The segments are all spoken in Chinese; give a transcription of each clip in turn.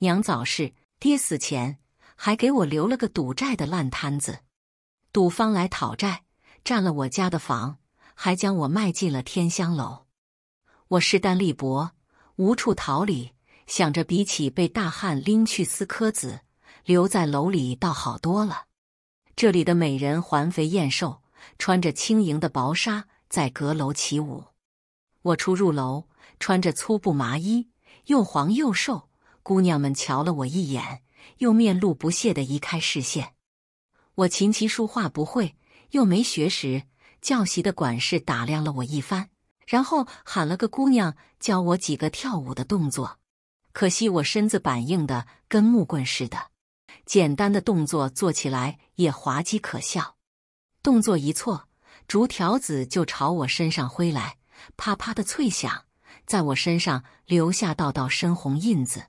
娘早逝，爹死前还给我留了个赌债的烂摊子。赌方来讨债，占了我家的房，还将我卖进了天香楼。我势单力薄，无处逃离，想着比起被大汉拎去撕科子，留在楼里倒好多了。这里的美人环肥燕瘦，穿着轻盈的薄纱，在阁楼起舞。我初入楼，穿着粗布麻衣，又黄又瘦。姑娘们瞧了我一眼，又面露不屑的移开视线。我琴棋书画不会，又没学识，教习的管事打量了我一番，然后喊了个姑娘教我几个跳舞的动作。可惜我身子板硬的跟木棍似的，简单的动作做起来也滑稽可笑。动作一错，竹条子就朝我身上挥来，啪啪的脆响，在我身上留下道道深红印子。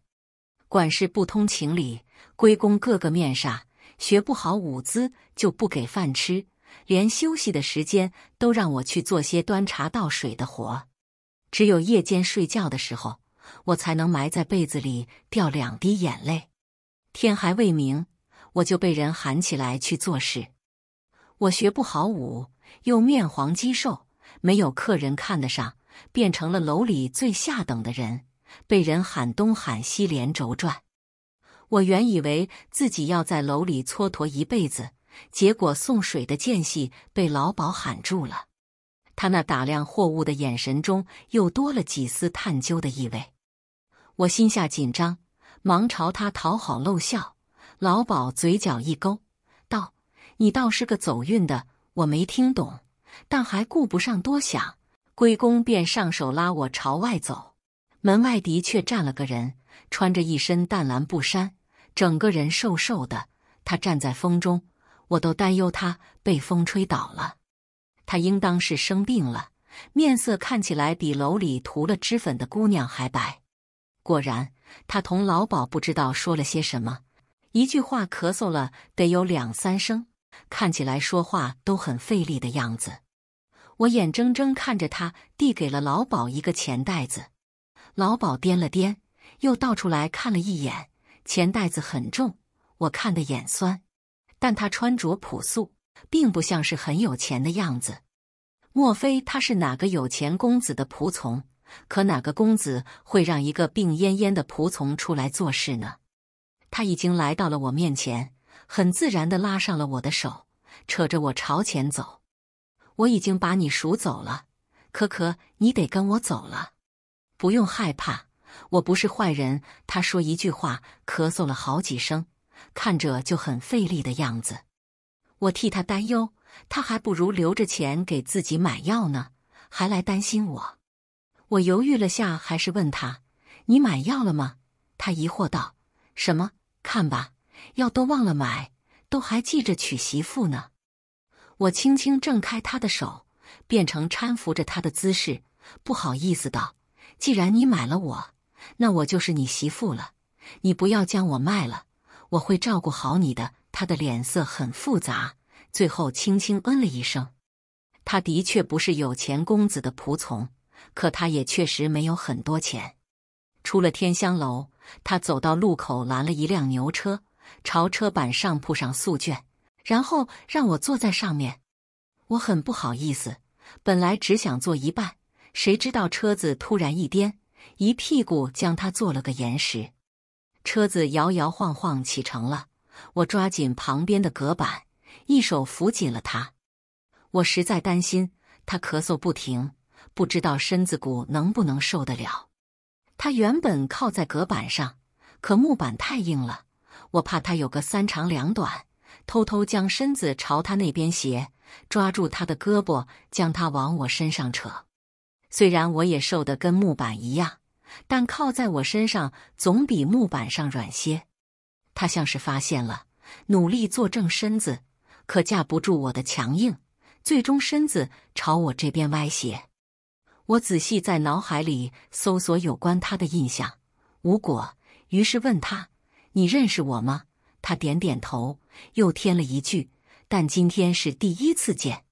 管事不通情理，归功各个面煞，学不好舞姿就不给饭吃，连休息的时间都让我去做些端茶倒水的活。只有夜间睡觉的时候，我才能埋在被子里掉两滴眼泪。天还未明，我就被人喊起来去做事。我学不好舞，又面黄肌瘦，没有客人看得上，变成了楼里最下等的人。被人喊东喊西，连轴转。我原以为自己要在楼里蹉跎一辈子，结果送水的间隙被老鸨喊住了。他那打量货物的眼神中又多了几丝探究的意味。我心下紧张，忙朝他讨好露笑。老鸨嘴角一勾，道：“你倒是个走运的。”我没听懂，但还顾不上多想，龟公便上手拉我朝外走。门外的确站了个人，穿着一身淡蓝布衫，整个人瘦瘦的。他站在风中，我都担忧他被风吹倒了。他应当是生病了，面色看起来比楼里涂了脂粉的姑娘还白。果然，他同老鸨不知道说了些什么，一句话咳嗽了得有两三声，看起来说话都很费力的样子。我眼睁睁看着他递给了老鸨一个钱袋子。老鸨掂了掂，又倒出来看了一眼，钱袋子很重，我看的眼酸。但他穿着朴素，并不像是很有钱的样子。莫非他是哪个有钱公子的仆从？可哪个公子会让一个病恹恹的仆从出来做事呢？他已经来到了我面前，很自然地拉上了我的手，扯着我朝前走。我已经把你赎走了，可可，你得跟我走了。不用害怕，我不是坏人。他说一句话，咳嗽了好几声，看着就很费力的样子。我替他担忧，他还不如留着钱给自己买药呢，还来担心我。我犹豫了下，还是问他：“你买药了吗？”他疑惑道：“什么？看吧，药都忘了买，都还记着娶媳妇呢。”我轻轻挣开他的手，变成搀扶着他的姿势，不好意思道。既然你买了我，那我就是你媳妇了。你不要将我卖了，我会照顾好你的。他的脸色很复杂，最后轻轻嗯了一声。他的确不是有钱公子的仆从，可他也确实没有很多钱。出了天香楼，他走到路口拦了一辆牛车，朝车板上铺上素绢，然后让我坐在上面。我很不好意思，本来只想坐一半。谁知道车子突然一颠，一屁股将他坐了个岩石。车子摇摇晃晃启程了，我抓紧旁边的隔板，一手扶紧了他。我实在担心他咳嗽不停，不知道身子骨能不能受得了。他原本靠在隔板上，可木板太硬了，我怕他有个三长两短，偷偷将身子朝他那边斜，抓住他的胳膊，将他往我身上扯。虽然我也瘦得跟木板一样，但靠在我身上总比木板上软些。他像是发现了，努力坐正身子，可架不住我的强硬，最终身子朝我这边歪斜。我仔细在脑海里搜索有关他的印象，无果，于是问他：“你认识我吗？”他点点头，又添了一句：“但今天是第一次见。”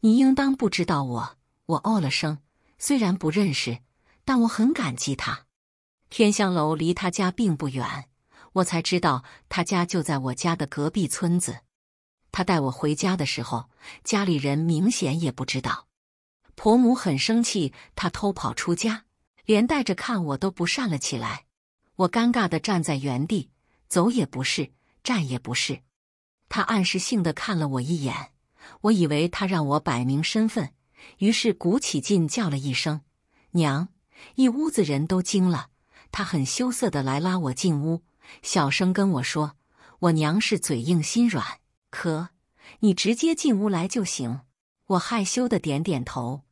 你应当不知道我。我哦了声。虽然不认识，但我很感激他。天香楼离他家并不远，我才知道他家就在我家的隔壁村子。他带我回家的时候，家里人明显也不知道。婆母很生气，他偷跑出家，连带着看我都不善了起来。我尴尬的站在原地，走也不是，站也不是。他暗示性的看了我一眼，我以为他让我摆明身份。于是鼓起劲叫了一声“娘”，一屋子人都惊了。他很羞涩的来拉我进屋，小声跟我说：“我娘是嘴硬心软，可你直接进屋来就行。”我害羞的点点头，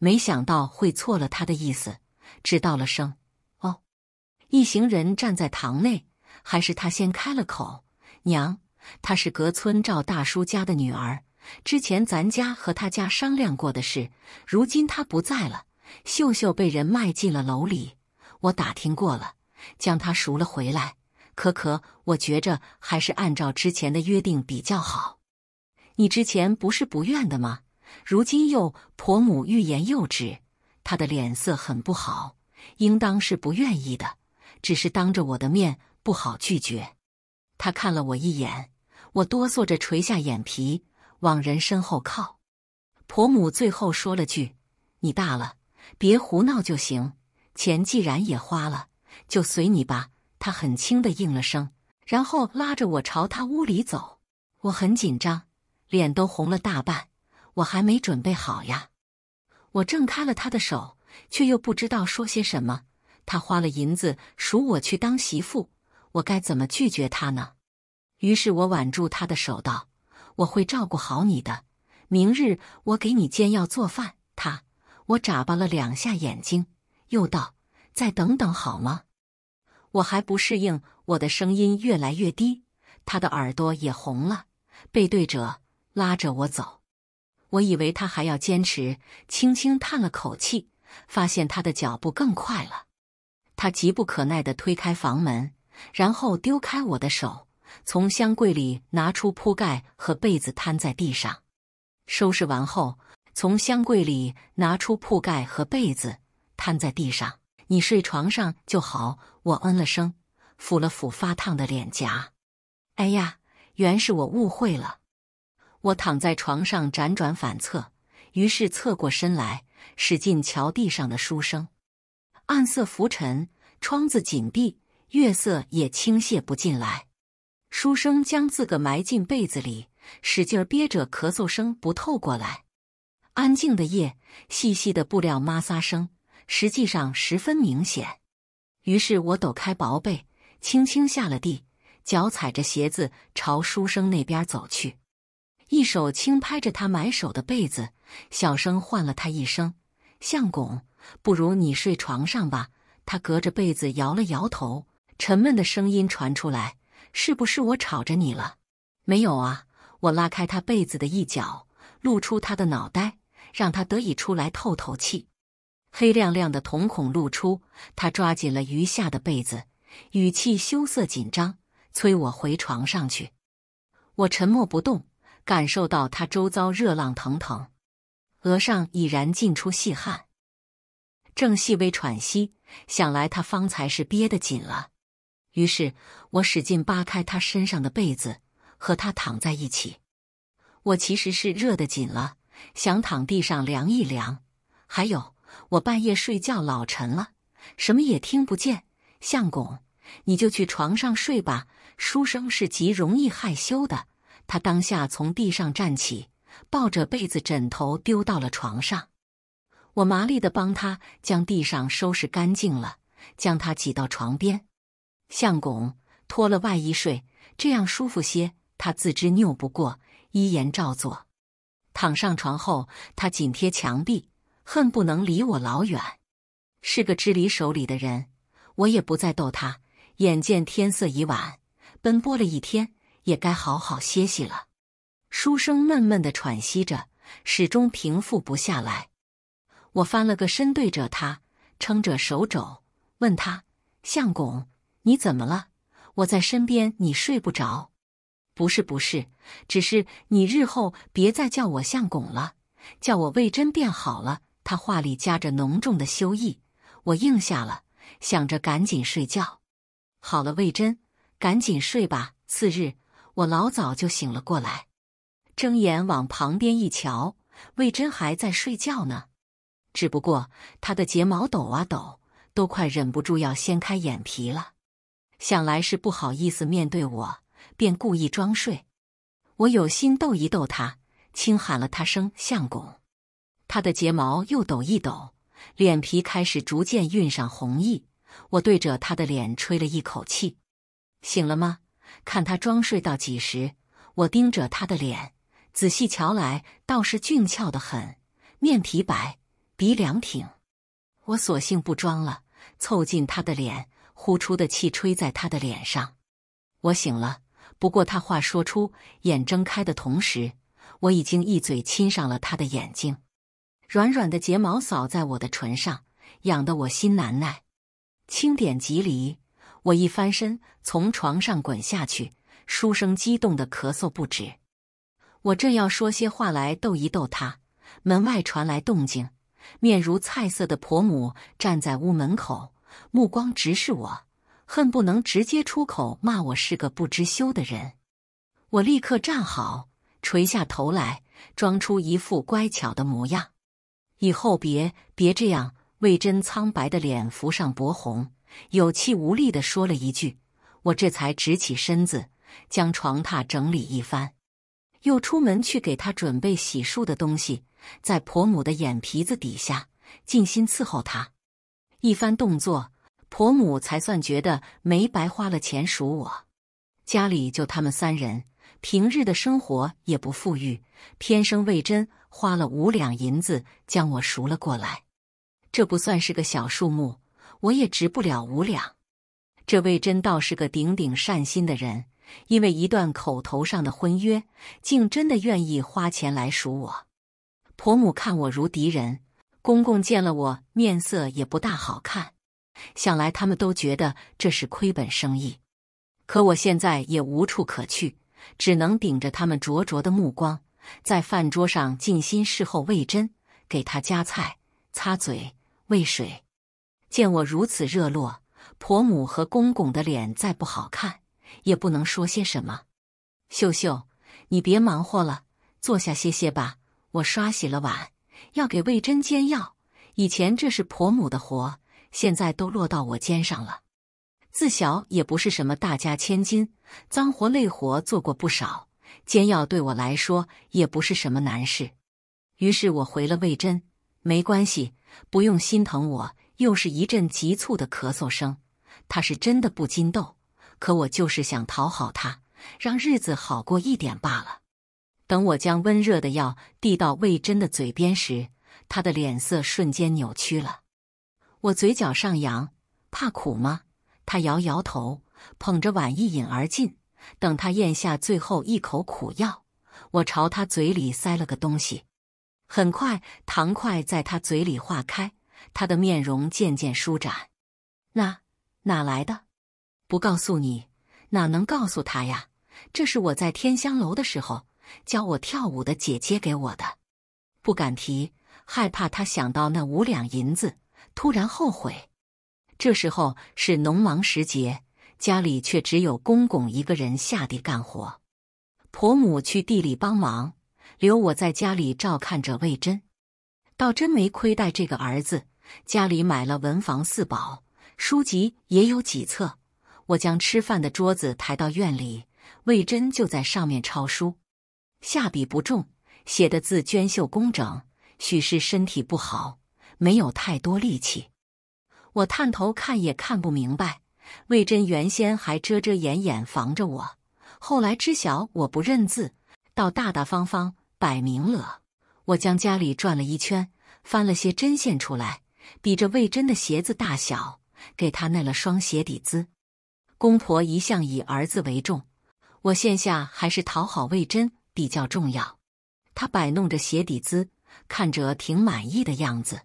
没想到会错了他的意思，只道了声“哦”。一行人站在堂内，还是他先开了口：“娘，她是隔村赵大叔家的女儿。”之前咱家和他家商量过的事，如今他不在了，秀秀被人卖进了楼里。我打听过了，将她赎了回来。可可，我觉着还是按照之前的约定比较好。你之前不是不愿的吗？如今又婆母欲言又止，她的脸色很不好，应当是不愿意的，只是当着我的面不好拒绝。她看了我一眼，我哆嗦着垂下眼皮。往人身后靠，婆母最后说了句：“你大了，别胡闹就行。钱既然也花了，就随你吧。”她很轻的应了声，然后拉着我朝他屋里走。我很紧张，脸都红了大半。我还没准备好呀！我挣开了他的手，却又不知道说些什么。他花了银子赎我去当媳妇，我该怎么拒绝他呢？于是我挽住他的手道。我会照顾好你的。明日我给你煎药做饭。他，我眨巴了两下眼睛，又道：“再等等好吗？”我还不适应，我的声音越来越低。他的耳朵也红了，背对着，拉着我走。我以为他还要坚持，轻轻叹了口气，发现他的脚步更快了。他急不可耐地推开房门，然后丢开我的手。从箱柜里拿出铺盖和被子摊在地上，收拾完后从箱柜里拿出铺盖和被子摊在地上。你睡床上就好。我嗯了声，抚了抚发烫的脸颊。哎呀，原是我误会了。我躺在床上辗转反侧，于是侧过身来，使劲瞧地上的书生。暗色浮沉，窗子紧闭，月色也倾泻不进来。书生将自个埋进被子里，使劲儿憋着咳嗽声不透过来。安静的夜，细细的布料摩擦声实际上十分明显。于是我抖开薄被，轻轻下了地，脚踩着鞋子朝书生那边走去，一手轻拍着他埋手的被子，小声唤了他一声：“相公，不如你睡床上吧。”他隔着被子摇了摇头，沉闷的声音传出来。是不是我吵着你了？没有啊！我拉开他被子的一角，露出他的脑袋，让他得以出来透透气。黑亮亮的瞳孔露出，他抓紧了余下的被子，语气羞涩紧张，催我回床上去。我沉默不动，感受到他周遭热浪腾腾，额上已然浸出细汗，正细微喘息。想来他方才是憋得紧了。于是我使劲扒开他身上的被子，和他躺在一起。我其实是热得紧了，想躺地上凉一凉。还有，我半夜睡觉老沉了，什么也听不见。相公，你就去床上睡吧。书生是极容易害羞的，他当下从地上站起，抱着被子枕头丢到了床上。我麻利的帮他将地上收拾干净了，将他挤到床边。相公脱了外衣睡，这样舒服些。他自知拗不过，依言照做。躺上床后，他紧贴墙壁，恨不能离我老远。是个知离守礼的人，我也不再逗他。眼见天色已晚，奔波了一天，也该好好歇息了。书生闷闷的喘息着，始终平复不下来。我翻了个身，对着他，撑着手肘，问他：“相公。”你怎么了？我在身边，你睡不着。不是，不是，只是你日后别再叫我相公了，叫我魏真便好了。他话里夹着浓重的羞意，我应下了，想着赶紧睡觉。好了，魏真，赶紧睡吧。次日，我老早就醒了过来，睁眼往旁边一瞧，魏真还在睡觉呢，只不过他的睫毛抖啊抖，都快忍不住要掀开眼皮了。想来是不好意思面对我，便故意装睡。我有心逗一逗他，轻喊了他声“相公”，他的睫毛又抖一抖，脸皮开始逐渐晕上红意。我对着他的脸吹了一口气：“醒了吗？”看他装睡到几时？我盯着他的脸，仔细瞧来，倒是俊俏得很，面皮白，鼻梁挺。我索性不装了，凑近他的脸。呼出的气吹在他的脸上，我醒了。不过他话说出，眼睁开的同时，我已经一嘴亲上了他的眼睛，软软的睫毛扫在我的唇上，痒得我心难耐。轻点即离，我一翻身从床上滚下去，书生激动的咳嗽不止。我正要说些话来逗一逗他，门外传来动静，面如菜色的婆母站在屋门口。目光直视我，恨不能直接出口骂我是个不知羞的人。我立刻站好，垂下头来，装出一副乖巧的模样。以后别别这样。魏真苍白的脸浮上薄红，有气无力地说了一句。我这才直起身子，将床榻整理一番，又出门去给她准备洗漱的东西，在婆母的眼皮子底下尽心伺候她。一番动作，婆母才算觉得没白花了钱赎我。家里就他们三人，平日的生活也不富裕，天生魏真花了五两银子将我赎了过来。这不算是个小数目，我也值不了五两。这魏真倒是个顶顶善心的人，因为一段口头上的婚约，竟真的愿意花钱来赎我。婆母看我如敌人。公公见了我，面色也不大好看。想来他们都觉得这是亏本生意，可我现在也无处可去，只能顶着他们灼灼的目光，在饭桌上尽心侍候魏真，给他夹菜、擦嘴、喂水。见我如此热络，婆母和公公的脸再不好看，也不能说些什么。秀秀，你别忙活了，坐下歇歇吧。我刷洗了碗。要给魏征煎药，以前这是婆母的活，现在都落到我肩上了。自小也不是什么大家千金，脏活累活做过不少，煎药对我来说也不是什么难事。于是我回了魏征：“没关系，不用心疼。”我又是一阵急促的咳嗽声。他是真的不禁逗，可我就是想讨好他，让日子好过一点罢了。等我将温热的药递到魏真的嘴边时，他的脸色瞬间扭曲了。我嘴角上扬，怕苦吗？他摇摇头，捧着碗一饮而尽。等他咽下最后一口苦药，我朝他嘴里塞了个东西。很快，糖块在他嘴里化开，他的面容渐渐舒展。那哪来的？不告诉你，哪能告诉他呀？这是我在天香楼的时候。教我跳舞的姐姐给我的，不敢提，害怕她想到那五两银子，突然后悔。这时候是农忙时节，家里却只有公公一个人下地干活，婆母去地里帮忙，留我在家里照看着魏珍，倒真没亏待这个儿子。家里买了文房四宝，书籍也有几册。我将吃饭的桌子抬到院里，魏珍就在上面抄书。下笔不重，写的字娟秀工整。许是身体不好，没有太多力气。我探头看，也看不明白。魏贞原先还遮遮掩掩防着我，后来知晓我不认字，倒大大方方摆明了。我将家里转了一圈，翻了些针线出来，比着魏真的鞋子大小，给她纳了双鞋底子。公婆一向以儿子为重，我现下还是讨好魏真，比较重要，他摆弄着鞋底子，看着挺满意的样子。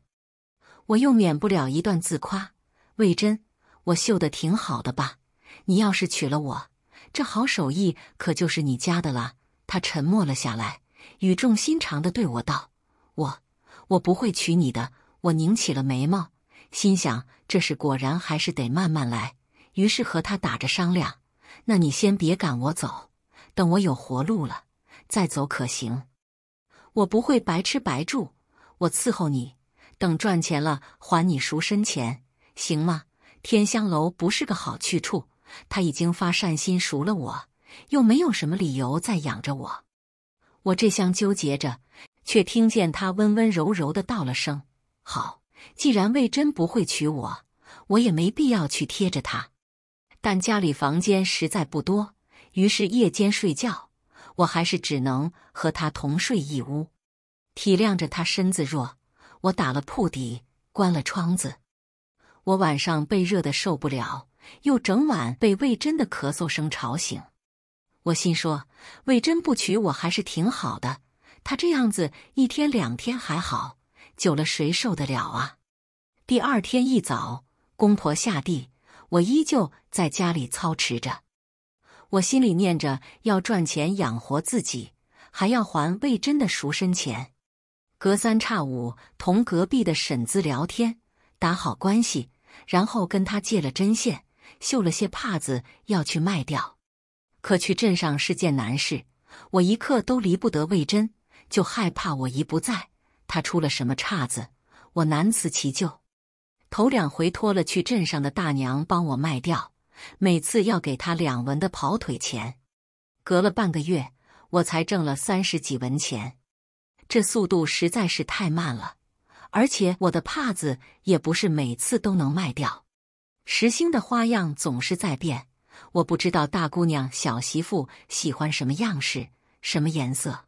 我又免不了一段自夸，魏征，我绣的挺好的吧？你要是娶了我，这好手艺可就是你家的了。他沉默了下来，语重心长的对我道：“我，我不会娶你的。”我拧起了眉毛，心想这事果然还是得慢慢来。于是和他打着商量：“那你先别赶我走，等我有活路了。”再走可行，我不会白吃白住，我伺候你，等赚钱了还你赎身钱，行吗？天香楼不是个好去处，他已经发善心赎了我，又没有什么理由再养着我。我这厢纠结着，却听见他温温柔柔的道了声：“好。”既然魏征不会娶我，我也没必要去贴着他。但家里房间实在不多，于是夜间睡觉。我还是只能和他同睡一屋，体谅着他身子弱，我打了铺底，关了窗子。我晚上被热得受不了，又整晚被魏真的咳嗽声吵醒。我心说，魏真不娶我还是挺好的，他这样子一天两天还好，久了谁受得了啊？第二天一早，公婆下地，我依旧在家里操持着。我心里念着要赚钱养活自己，还要还魏真的赎身钱。隔三差五同隔壁的婶子聊天，打好关系，然后跟她借了针线，绣了些帕子要去卖掉。可去镇上是件难事，我一刻都离不得魏真，就害怕我一不在，她出了什么岔子，我难辞其咎。头两回托了去镇上的大娘帮我卖掉。每次要给他两文的跑腿钱，隔了半个月我才挣了三十几文钱，这速度实在是太慢了。而且我的帕子也不是每次都能卖掉，时兴的花样总是在变，我不知道大姑娘小媳妇喜欢什么样式、什么颜色，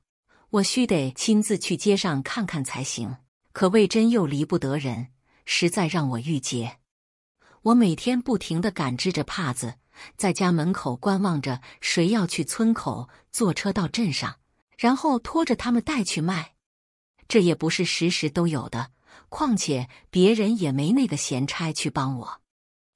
我须得亲自去街上看看才行。可魏真又离不得人，实在让我郁结。我每天不停地感知着帕子，在家门口观望着谁要去村口坐车到镇上，然后拖着他们带去卖。这也不是时时都有的，况且别人也没那个闲差去帮我，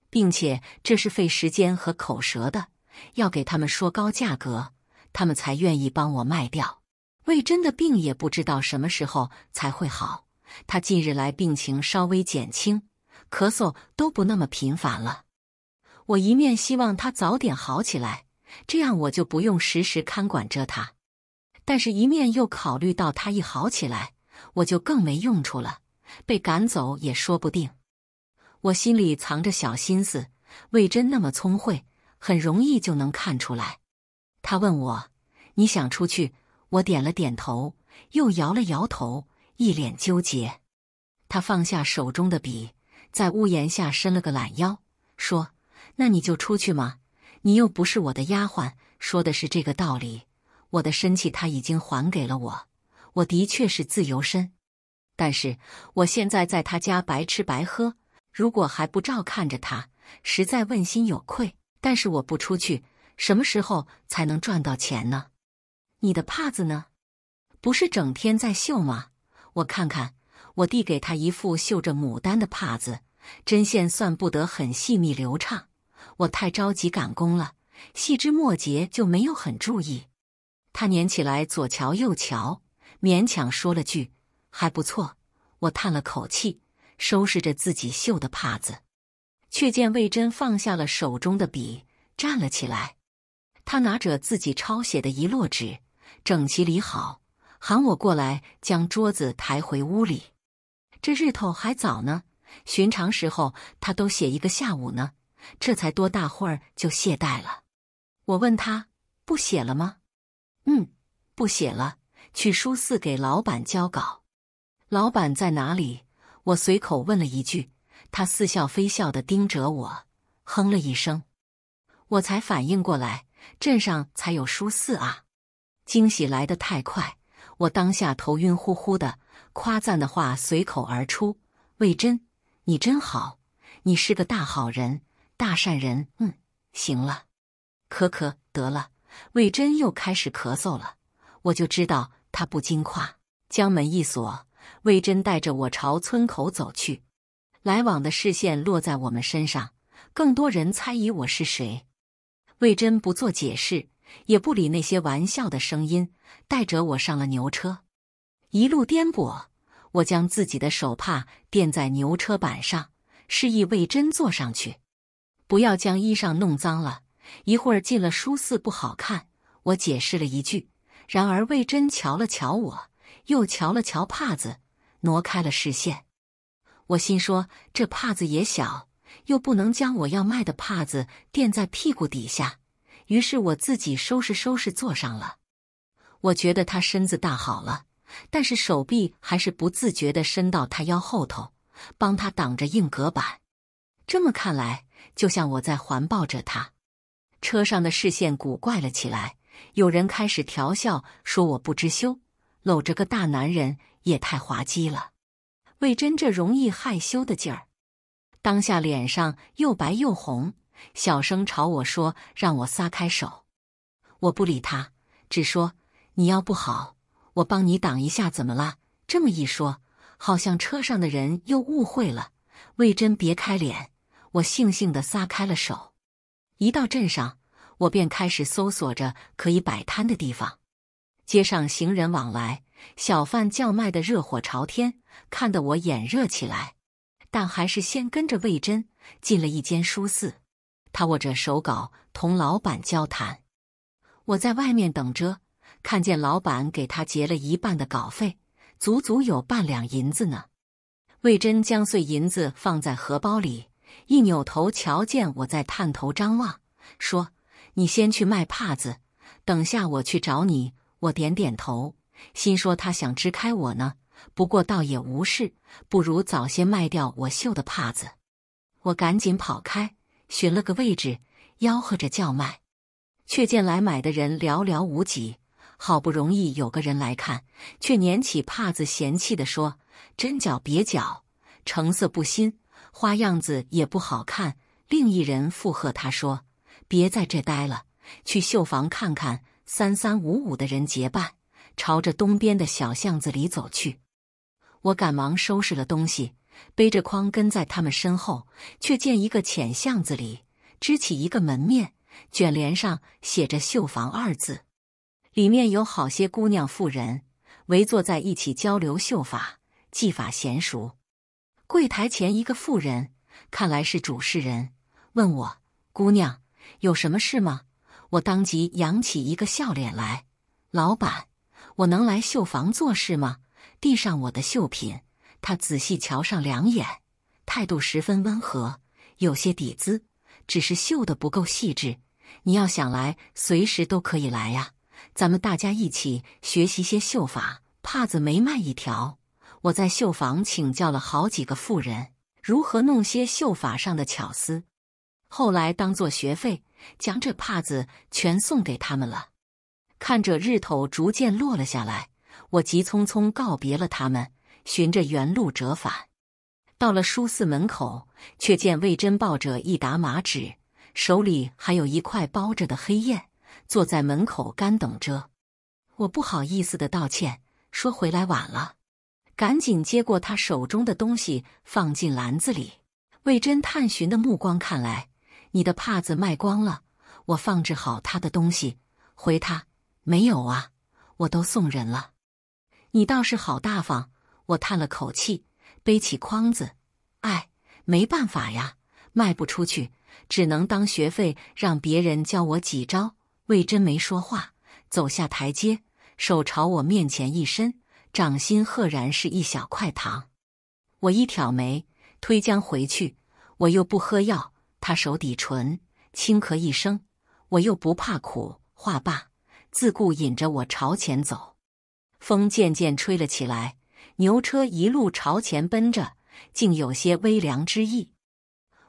并且这是费时间和口舌的，要给他们说高价格，他们才愿意帮我卖掉。魏真的病也不知道什么时候才会好，他近日来病情稍微减轻。咳嗽都不那么频繁了，我一面希望他早点好起来，这样我就不用时时看管着他；但是，一面又考虑到他一好起来，我就更没用处了，被赶走也说不定。我心里藏着小心思，魏征那么聪慧，很容易就能看出来。他问我：“你想出去？”我点了点头，又摇了摇头，一脸纠结。他放下手中的笔。在屋檐下伸了个懒腰，说：“那你就出去嘛，你又不是我的丫鬟，说的是这个道理。我的身契他已经还给了我，我的确是自由身。但是我现在在他家白吃白喝，如果还不照看着他，实在问心有愧。但是我不出去，什么时候才能赚到钱呢？你的帕子呢？不是整天在绣吗？我看看。”我递给他一副绣着牡丹的帕子，针线算不得很细密流畅，我太着急赶工了，细枝末节就没有很注意。他捻起来左瞧右瞧，勉强说了句“还不错”。我叹了口气，收拾着自己绣的帕子，却见魏征放下了手中的笔，站了起来。他拿着自己抄写的一摞纸，整齐理好，喊我过来将桌子抬回屋里。这日头还早呢，寻常时候他都写一个下午呢，这才多大会儿就懈怠了。我问他不写了吗？嗯，不写了，去书肆给老板交稿。老板在哪里？我随口问了一句，他似笑非笑的盯着我，哼了一声。我才反应过来，镇上才有书肆啊，惊喜来得太快，我当下头晕乎乎的。夸赞的话随口而出，魏征，你真好，你是个大好人，大善人。嗯，行了，咳咳，得了。魏征又开始咳嗽了，我就知道他不经夸。将门一锁，魏征带着我朝村口走去。来往的视线落在我们身上，更多人猜疑我是谁。魏征不做解释，也不理那些玩笑的声音，带着我上了牛车。一路颠簸，我将自己的手帕垫在牛车板上，示意魏贞坐上去，不要将衣裳弄脏了。一会儿进了书肆不好看，我解释了一句。然而魏贞瞧了瞧我，又瞧了瞧帕子，挪开了视线。我心说这帕子也小，又不能将我要卖的帕子垫在屁股底下，于是我自己收拾收拾坐上了。我觉得他身子大好了。但是手臂还是不自觉地伸到他腰后头，帮他挡着硬隔板。这么看来，就像我在环抱着他。车上的视线古怪了起来，有人开始调笑说我不知羞，搂着个大男人也太滑稽了。魏真这容易害羞的劲儿，当下脸上又白又红，小声朝我说让我撒开手。我不理他，只说你要不好。我帮你挡一下，怎么了？这么一说，好像车上的人又误会了。魏真别开脸！我悻悻的撒开了手。一到镇上，我便开始搜索着可以摆摊的地方。街上行人往来，小贩叫卖的热火朝天，看得我眼热起来。但还是先跟着魏真进了一间书肆，他握着手稿同老板交谈，我在外面等着。看见老板给他结了一半的稿费，足足有半两银子呢。魏征将碎银子放在荷包里，一扭头瞧见我在探头张望，说：“你先去卖帕子，等下我去找你。”我点点头，心说他想支开我呢，不过倒也无事，不如早些卖掉我绣的帕子。我赶紧跑开，寻了个位置，吆喝着叫卖，却见来买的人寥寥无几。好不容易有个人来看，却捻起帕子嫌弃的说：“针脚别脚，成色不新，花样子也不好看。”另一人附和他说：“别在这待了，去绣房看看。”三三五五的人结伴，朝着东边的小巷子里走去。我赶忙收拾了东西，背着筐跟在他们身后，却见一个浅巷子里支起一个门面，卷帘上写着“绣房”二字。里面有好些姑娘妇人围坐在一起交流绣法，技法娴熟。柜台前一个妇人，看来是主事人，问我：“姑娘有什么事吗？”我当即扬起一个笑脸来：“老板，我能来绣房做事吗？”递上我的绣品，他仔细瞧上两眼，态度十分温和，有些底子，只是绣的不够细致。你要想来，随时都可以来呀。咱们大家一起学习些绣法，帕子没卖一条。我在绣坊请教了好几个妇人，如何弄些绣法上的巧思，后来当做学费，将这帕子全送给他们了。看着日头逐渐落了下来，我急匆匆告别了他们，循着原路折返。到了书肆门口，却见魏征抱着一沓麻纸，手里还有一块包着的黑砚。坐在门口干等着，我不好意思的道歉，说回来晚了，赶紧接过他手中的东西放进篮子里。魏真探寻的目光看来，你的帕子卖光了。我放置好他的东西，回他没有啊，我都送人了。你倒是好大方。我叹了口气，背起筐子，哎，没办法呀，卖不出去，只能当学费让别人教我几招。魏征没说话，走下台阶，手朝我面前一伸，掌心赫然是一小块糖。我一挑眉，推将回去。我又不喝药，他手抵唇，轻咳一声。我又不怕苦。话罢，自顾引着我朝前走。风渐渐吹了起来，牛车一路朝前奔着，竟有些微凉之意。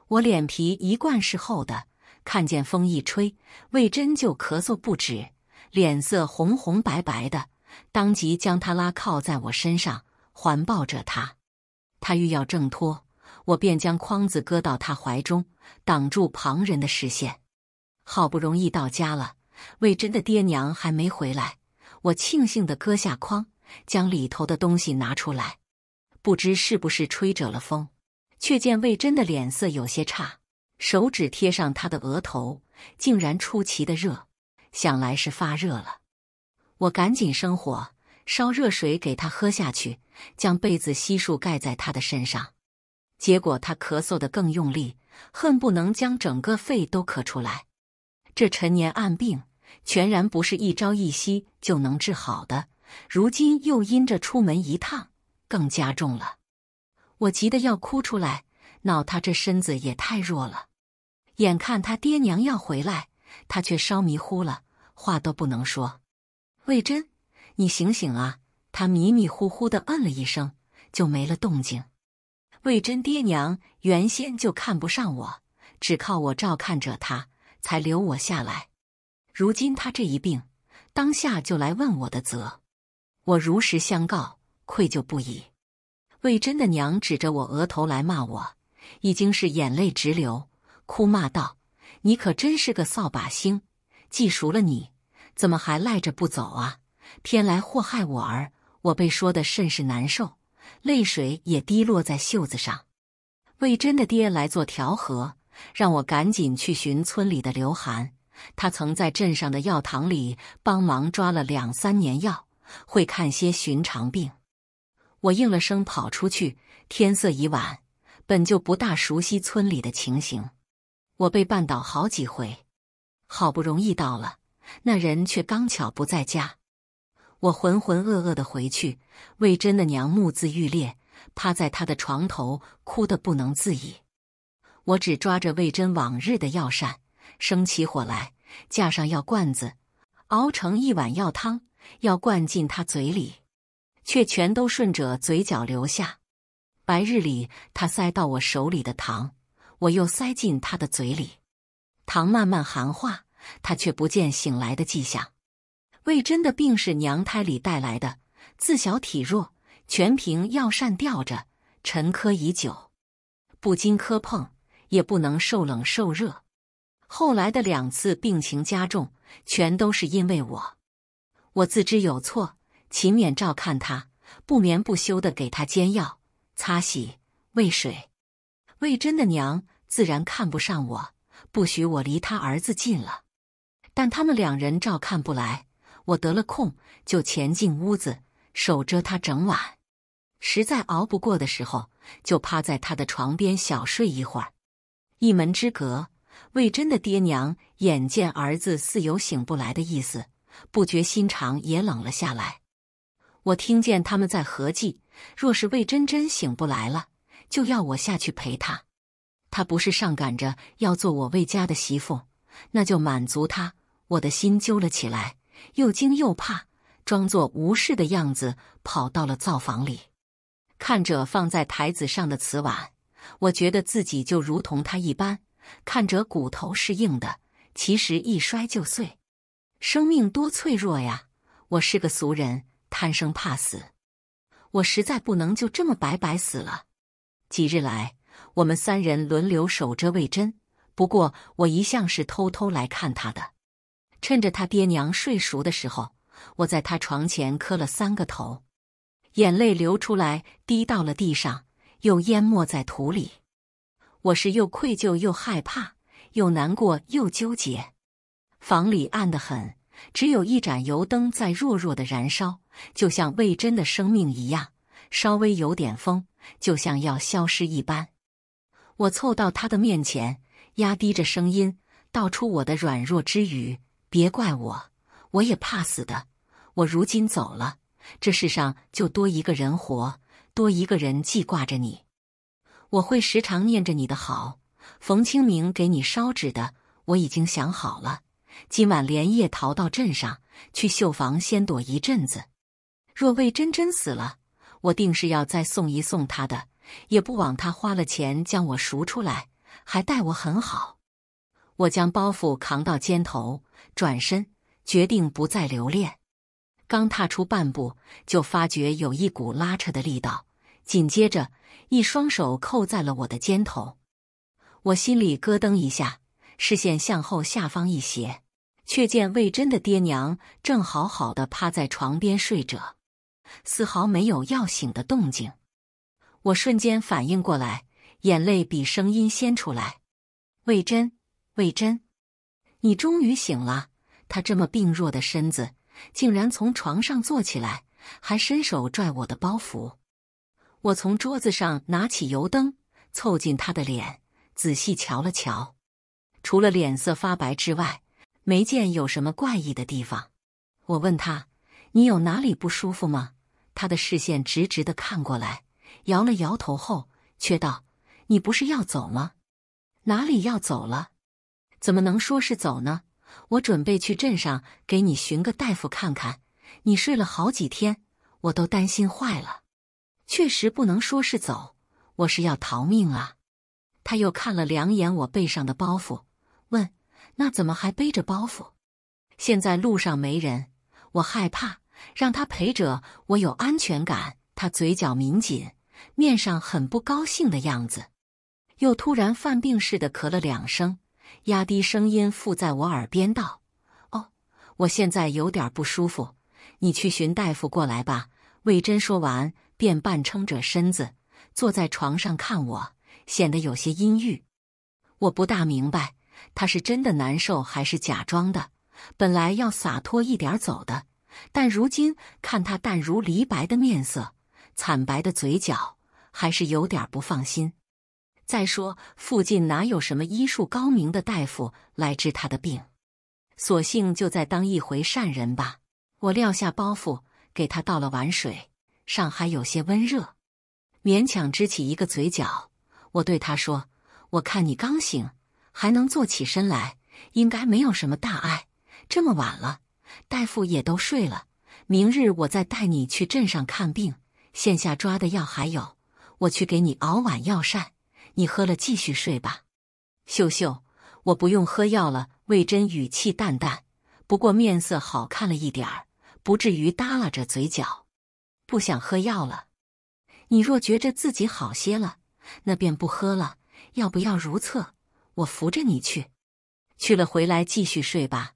我脸皮一贯是厚的。看见风一吹，魏真就咳嗽不止，脸色红红白白的。当即将他拉靠在我身上，环抱着他。他欲要挣脱，我便将筐子搁到他怀中，挡住旁人的视线。好不容易到家了，魏真的爹娘还没回来，我庆幸的搁下筐，将里头的东西拿出来。不知是不是吹着了风，却见魏真的脸色有些差。手指贴上他的额头，竟然出奇的热，想来是发热了。我赶紧生火烧热水给他喝下去，将被子悉数盖在他的身上。结果他咳嗽的更用力，恨不能将整个肺都咳出来。这陈年暗病，全然不是一朝一夕就能治好的。如今又因着出门一趟，更加重了。我急得要哭出来。恼他这身子也太弱了，眼看他爹娘要回来，他却烧迷糊了，话都不能说。魏真，你醒醒啊！他迷迷糊糊的嗯了一声，就没了动静。魏真爹娘原先就看不上我，只靠我照看着他才留我下来。如今他这一病，当下就来问我的责，我如实相告，愧疚不已。魏真的娘指着我额头来骂我。已经是眼泪直流，哭骂道：“你可真是个扫把星！既赎了你，怎么还赖着不走啊？偏来祸害我儿！”我被说的甚是难受，泪水也滴落在袖子上。魏真的爹来做调和，让我赶紧去寻村里的刘涵。他曾在镇上的药堂里帮忙抓了两三年药，会看些寻常病。我应了声，跑出去。天色已晚。本就不大熟悉村里的情形，我被绊倒好几回，好不容易到了，那人却刚巧不在家。我浑浑噩噩的回去，魏真的娘目眦欲裂，趴在他的床头哭得不能自已。我只抓着魏真往日的药膳，生起火来，架上药罐子，熬成一碗药汤，要灌进他嘴里，却全都顺着嘴角流下。白日里，他塞到我手里的糖，我又塞进他的嘴里。糖慢慢含化，他却不见醒来的迹象。魏真的病是娘胎里带来的，自小体弱，全凭药膳吊着，沉疴已久，不经磕碰，也不能受冷受热。后来的两次病情加重，全都是因为我。我自知有错，勤勉照看他，不眠不休的给他煎药。擦洗、喂水，魏真的娘自然看不上我，不许我离他儿子近了。但他们两人照看不来，我得了空就潜进屋子守着他整晚。实在熬不过的时候，就趴在他的床边小睡一会儿。一门之隔，魏真的爹娘眼见儿子似有醒不来的意思，不觉心肠也冷了下来。我听见他们在合计。若是魏真真醒不来了，就要我下去陪她。她不是上赶着要做我魏家的媳妇，那就满足她。我的心揪了起来，又惊又怕，装作无事的样子跑到了灶房里，看着放在台子上的瓷碗，我觉得自己就如同他一般，看着骨头是硬的，其实一摔就碎。生命多脆弱呀！我是个俗人，贪生怕死。我实在不能就这么白白死了。几日来，我们三人轮流守着魏真，不过我一向是偷偷来看他的。趁着他爹娘睡熟的时候，我在他床前磕了三个头，眼泪流出来，滴到了地上，又淹没在土里。我是又愧疚又害怕，又难过又纠结。房里暗得很，只有一盏油灯在弱弱的燃烧。就像魏真的生命一样，稍微有点风，就像要消失一般。我凑到他的面前，压低着声音，道出我的软弱之语：“别怪我，我也怕死的。我如今走了，这世上就多一个人活，多一个人记挂着你。我会时常念着你的好。冯清明给你烧纸的，我已经想好了，今晚连夜逃到镇上去绣房，先躲一阵子。”若魏真真死了，我定是要再送一送他的，也不枉他花了钱将我赎出来，还待我很好。我将包袱扛到肩头，转身决定不再留恋。刚踏出半步，就发觉有一股拉扯的力道，紧接着一双手扣在了我的肩头，我心里咯噔一下，视线向后下方一斜，却见魏真的爹娘正好好的趴在床边睡着。丝毫没有要醒的动静，我瞬间反应过来，眼泪比声音先出来。魏真，魏真，你终于醒了！他这么病弱的身子，竟然从床上坐起来，还伸手拽我的包袱。我从桌子上拿起油灯，凑近他的脸，仔细瞧了瞧，除了脸色发白之外，没见有什么怪异的地方。我问他：“你有哪里不舒服吗？”他的视线直直的看过来，摇了摇头后，却道：“你不是要走吗？哪里要走了？怎么能说是走呢？我准备去镇上给你寻个大夫看看。你睡了好几天，我都担心坏了。确实不能说是走，我是要逃命啊。”他又看了两眼我背上的包袱，问：“那怎么还背着包袱？现在路上没人，我害怕。”让他陪着我有安全感。他嘴角抿紧，面上很不高兴的样子，又突然犯病似的咳了两声，压低声音附在我耳边道：“哦，我现在有点不舒服，你去寻大夫过来吧。”魏贞说完，便半撑着身子坐在床上看我，显得有些阴郁。我不大明白，他是真的难受还是假装的？本来要洒脱一点走的。但如今看他淡如梨白的面色，惨白的嘴角，还是有点不放心。再说附近哪有什么医术高明的大夫来治他的病？索性就再当一回善人吧。我撂下包袱，给他倒了碗水，上还有些温热，勉强支起一个嘴角，我对他说：“我看你刚醒，还能坐起身来，应该没有什么大碍。这么晚了。”大夫也都睡了，明日我再带你去镇上看病。现下抓的药还有，我去给你熬碗药膳，你喝了继续睡吧。秀秀，我不用喝药了。魏真语气淡淡，不过面色好看了一点儿，不至于耷拉着嘴角。不想喝药了，你若觉着自己好些了，那便不喝了。要不要如厕？我扶着你去，去了回来继续睡吧。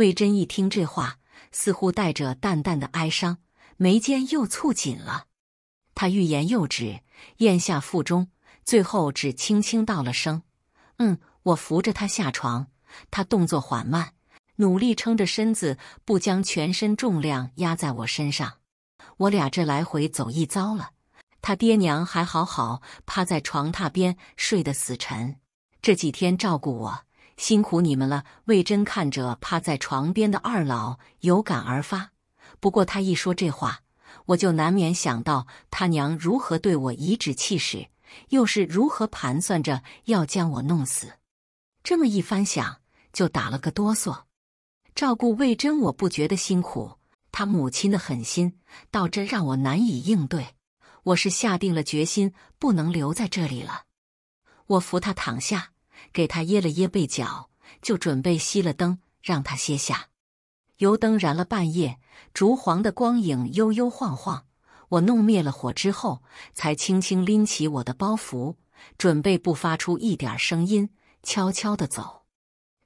魏贞一听这话，似乎带着淡淡的哀伤，眉间又蹙紧了。他欲言又止，咽下腹中，最后只轻轻道了声：“嗯。”我扶着他下床，他动作缓慢，努力撑着身子，不将全身重量压在我身上。我俩这来回走一遭了，他爹娘还好好趴在床榻边睡得死沉。这几天照顾我。辛苦你们了，魏征看着趴在床边的二老，有感而发。不过他一说这话，我就难免想到他娘如何对我颐指气使，又是如何盘算着要将我弄死。这么一番想，就打了个哆嗦。照顾魏征，我不觉得辛苦，他母亲的狠心，倒真让我难以应对。我是下定了决心，不能留在这里了。我扶他躺下。给他掖了掖被角，就准备熄了灯，让他歇下。油灯燃了半夜，烛黄的光影悠悠晃晃。我弄灭了火之后，才轻轻拎起我的包袱，准备不发出一点声音，悄悄的走。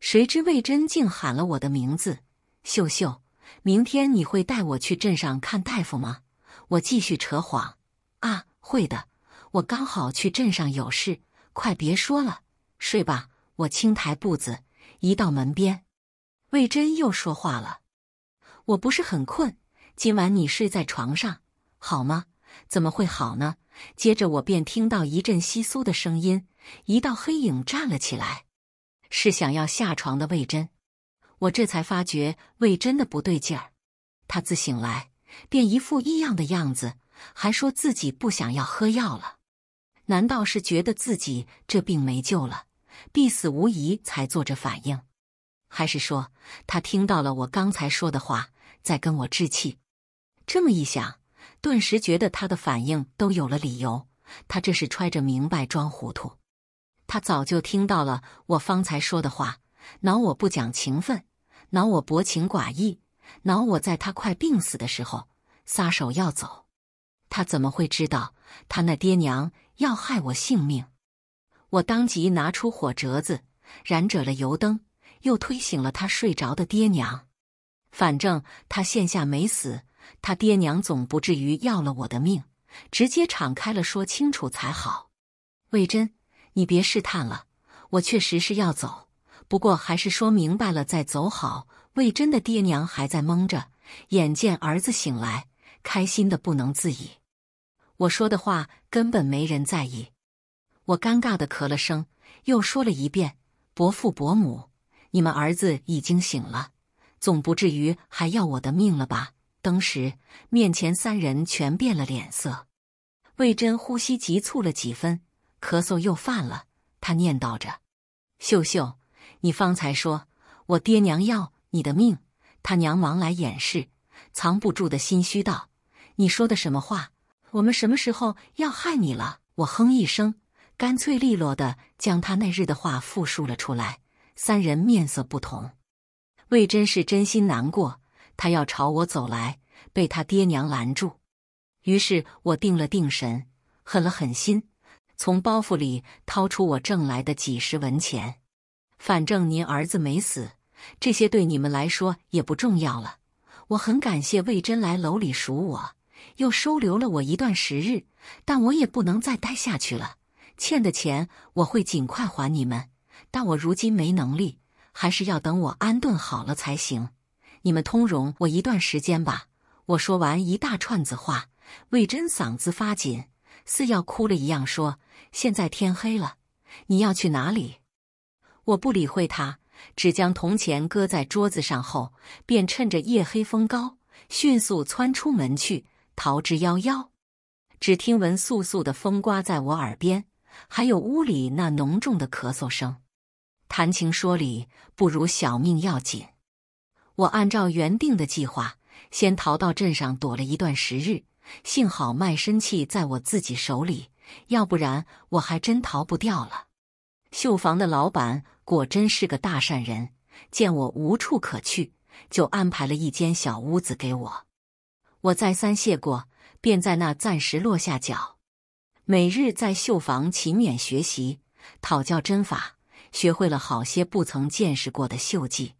谁知魏征竟喊了我的名字：“秀秀，明天你会带我去镇上看大夫吗？”我继续扯谎：“啊，会的。我刚好去镇上有事，快别说了。”睡吧，我轻抬步子，移到门边。魏征又说话了：“我不是很困，今晚你睡在床上好吗？怎么会好呢？”接着我便听到一阵窸窣的声音，一道黑影站了起来，是想要下床的魏征。我这才发觉魏征的不对劲儿，他自醒来便一副异样的样子，还说自己不想要喝药了。难道是觉得自己这病没救了，必死无疑才做这反应？还是说他听到了我刚才说的话，在跟我置气？这么一想，顿时觉得他的反应都有了理由。他这是揣着明白装糊涂。他早就听到了我方才说的话，恼我不讲情分，恼我薄情寡义，恼我在他快病死的时候撒手要走。他怎么会知道他那爹娘要害我性命？我当即拿出火折子，燃着了油灯，又推醒了他睡着的爹娘。反正他现下没死，他爹娘总不至于要了我的命，直接敞开了说清楚才好。魏征，你别试探了，我确实是要走，不过还是说明白了再走好。魏征的爹娘还在蒙着，眼见儿子醒来。开心的不能自已，我说的话根本没人在意。我尴尬的咳了声，又说了一遍：“伯父伯母，你们儿子已经醒了，总不至于还要我的命了吧？”当时面前三人全变了脸色，魏征呼吸急促了几分，咳嗽又犯了。他念叨着：“秀秀，你方才说我爹娘要你的命，他娘忙来掩饰，藏不住的心虚道。”你说的什么话？我们什么时候要害你了？我哼一声，干脆利落的将他那日的话复述了出来。三人面色不同，魏真是真心难过，他要朝我走来，被他爹娘拦住。于是，我定了定神，狠了狠心，从包袱里掏出我挣来的几十文钱。反正您儿子没死，这些对你们来说也不重要了。我很感谢魏真来楼里赎我。又收留了我一段时日，但我也不能再待下去了。欠的钱我会尽快还你们，但我如今没能力，还是要等我安顿好了才行。你们通融我一段时间吧。我说完一大串子话，魏真嗓子发紧，似要哭了一样，说：“现在天黑了，你要去哪里？”我不理会他，只将铜钱搁在桌子上后，便趁着夜黑风高，迅速窜出门去。逃之夭夭，只听闻簌簌的风刮在我耳边，还有屋里那浓重的咳嗽声。谈情说理不如小命要紧。我按照原定的计划，先逃到镇上躲了一段时日。幸好卖身契在我自己手里，要不然我还真逃不掉了。绣坊的老板果真是个大善人，见我无处可去，就安排了一间小屋子给我。我再三谢过，便在那暂时落下脚，每日在绣房勤勉学习，讨教针法，学会了好些不曾见识过的绣技。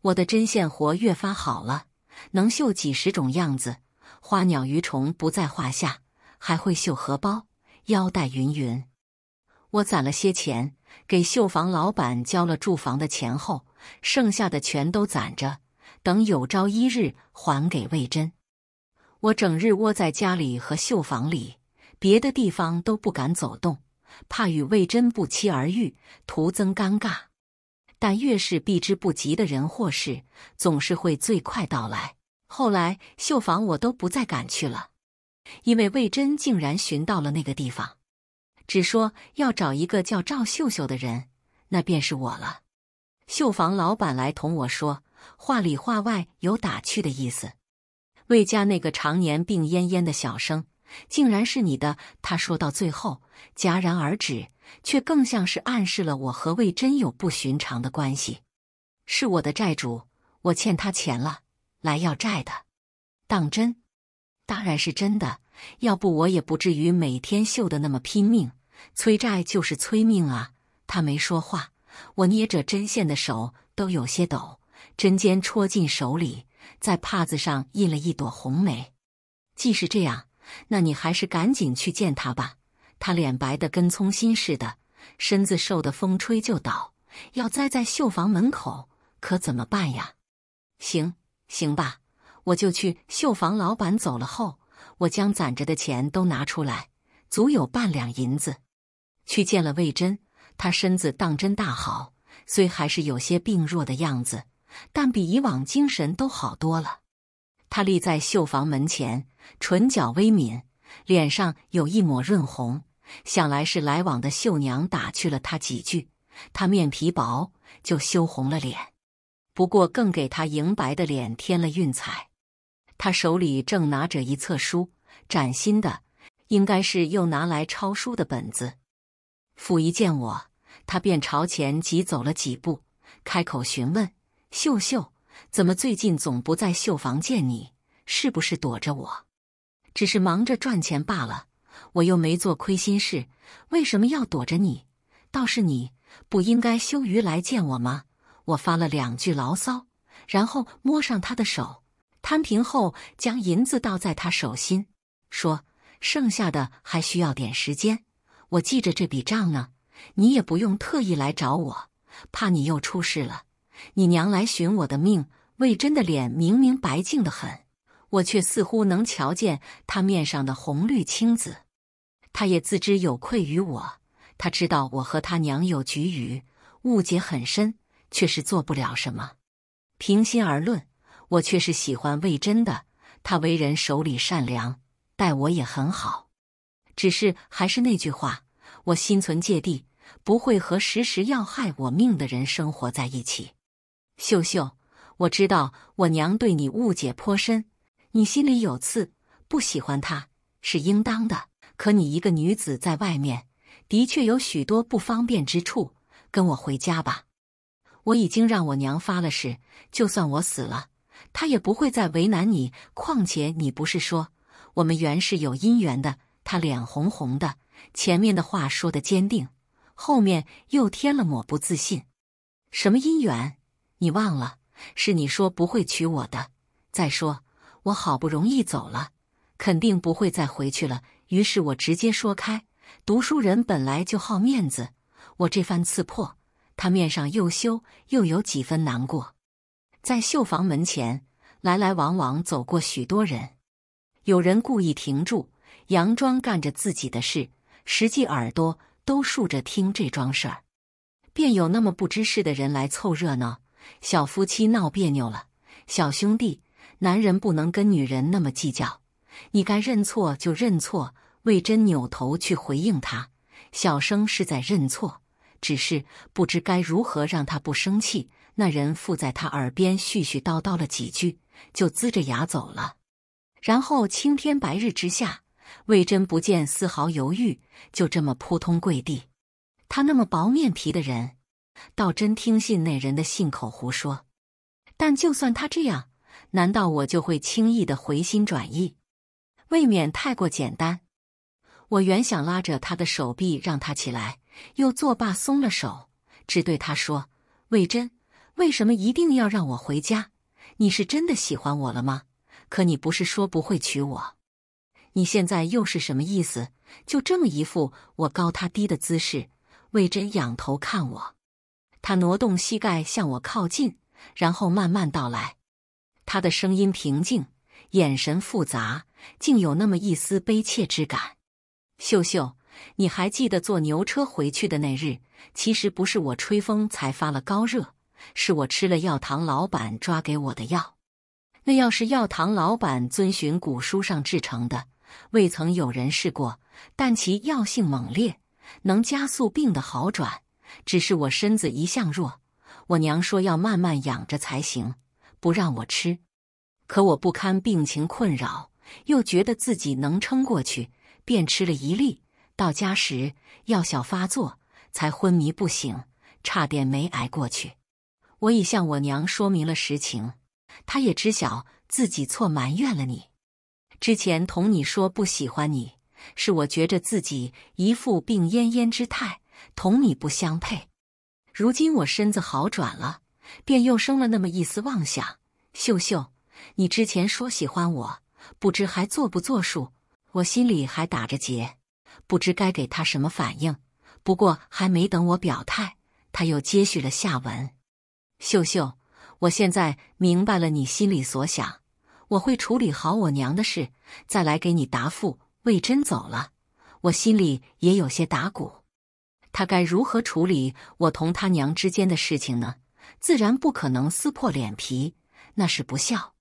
我的针线活越发好了，能绣几十种样子，花鸟鱼虫不在话下，还会绣荷包、腰带，云云。我攒了些钱，给绣房老板交了住房的钱后，剩下的全都攒着，等有朝一日还给魏征。我整日窝在家里和绣房里，别的地方都不敢走动，怕与魏真不期而遇，徒增尴尬。但越是避之不及的人或事，总是会最快到来。后来，绣房我都不再敢去了，因为魏真竟然寻到了那个地方，只说要找一个叫赵秀秀的人，那便是我了。绣房老板来同我说，话里话外有打趣的意思。魏家那个常年病恹恹的小生，竟然是你的。他说到最后戛然而止，却更像是暗示了我和魏真有不寻常的关系。是我的债主，我欠他钱了，来要债的。当真？当然是真的。要不我也不至于每天秀的那么拼命。催债就是催命啊。他没说话，我捏着针线的手都有些抖，针尖戳进手里。在帕子上印了一朵红梅。既是这样，那你还是赶紧去见他吧。他脸白的跟葱心似的，身子瘦的风吹就倒，要栽在绣房门口，可怎么办呀？行行吧，我就去。绣房老板走了后，我将攒着的钱都拿出来，足有半两银子。去见了魏真。他身子当真大好，虽还是有些病弱的样子。但比以往精神都好多了。他立在绣房门前，唇角微抿，脸上有一抹润红，想来是来往的绣娘打趣了他几句，他面皮薄，就羞红了脸。不过，更给他莹白的脸添了晕彩。他手里正拿着一册书，崭新的，应该是又拿来抄书的本子。甫一见我，他便朝前急走了几步，开口询问。秀秀，怎么最近总不在绣房见你？是不是躲着我？只是忙着赚钱罢了。我又没做亏心事，为什么要躲着你？倒是你不应该羞于来见我吗？我发了两句牢骚，然后摸上他的手，摊平后将银子倒在他手心，说：“剩下的还需要点时间，我记着这笔账呢。你也不用特意来找我，怕你又出事了。”你娘来寻我的命，魏真的脸明明白净的很，我却似乎能瞧见他面上的红绿青紫。他也自知有愧于我，他知道我和他娘有局语，误解很深，却是做不了什么。平心而论，我却是喜欢魏真的，他为人守礼善良，待我也很好。只是还是那句话，我心存芥蒂，不会和时时要害我命的人生活在一起。秀秀，我知道我娘对你误解颇深，你心里有刺，不喜欢她是应当的。可你一个女子在外面，的确有许多不方便之处。跟我回家吧，我已经让我娘发了誓，就算我死了，她也不会再为难你。况且你不是说我们原是有姻缘的？她脸红红的，前面的话说的坚定，后面又添了抹不自信。什么姻缘？你忘了，是你说不会娶我的。再说，我好不容易走了，肯定不会再回去了。于是我直接说开：读书人本来就好面子。我这番刺破，他面上又羞又有几分难过。在绣房门前，来来往往走过许多人，有人故意停住，佯装干着自己的事，实际耳朵都竖着听这桩事儿，便有那么不知事的人来凑热闹。小夫妻闹别扭了，小兄弟，男人不能跟女人那么计较，你该认错就认错。魏征扭头去回应他，小生是在认错，只是不知该如何让他不生气。那人附在他耳边絮絮叨叨了几句，就龇着牙走了。然后青天白日之下，魏征不见丝毫犹豫，就这么扑通跪地。他那么薄面皮的人。倒真听信那人的信口胡说，但就算他这样，难道我就会轻易的回心转意？未免太过简单。我原想拉着他的手臂让他起来，又作罢，松了手，只对他说：“魏真，为什么一定要让我回家？你是真的喜欢我了吗？可你不是说不会娶我？你现在又是什么意思？就这么一副我高他低的姿势。”魏真仰头看我。他挪动膝盖向我靠近，然后慢慢道来，他的声音平静，眼神复杂，竟有那么一丝悲切之感。秀秀，你还记得坐牛车回去的那日？其实不是我吹风才发了高热，是我吃了药堂老板抓给我的药。那药是药堂老板遵循古书上制成的，未曾有人试过，但其药性猛烈，能加速病的好转。只是我身子一向弱，我娘说要慢慢养着才行，不让我吃。可我不堪病情困扰，又觉得自己能撑过去，便吃了一粒。到家时药效发作，才昏迷不醒，差点没挨过去。我已向我娘说明了实情，她也知晓自己错埋怨了你。之前同你说不喜欢你，是我觉着自己一副病恹恹之态。同你不相配，如今我身子好转了，便又生了那么一丝妄想。秀秀，你之前说喜欢我，不知还做不作数？我心里还打着结，不知该给他什么反应。不过还没等我表态，他又接续了下文：“秀秀，我现在明白了你心里所想，我会处理好我娘的事，再来给你答复。”魏征走了，我心里也有些打鼓。他该如何处理我同他娘之间的事情呢？自然不可能撕破脸皮，那是不孝。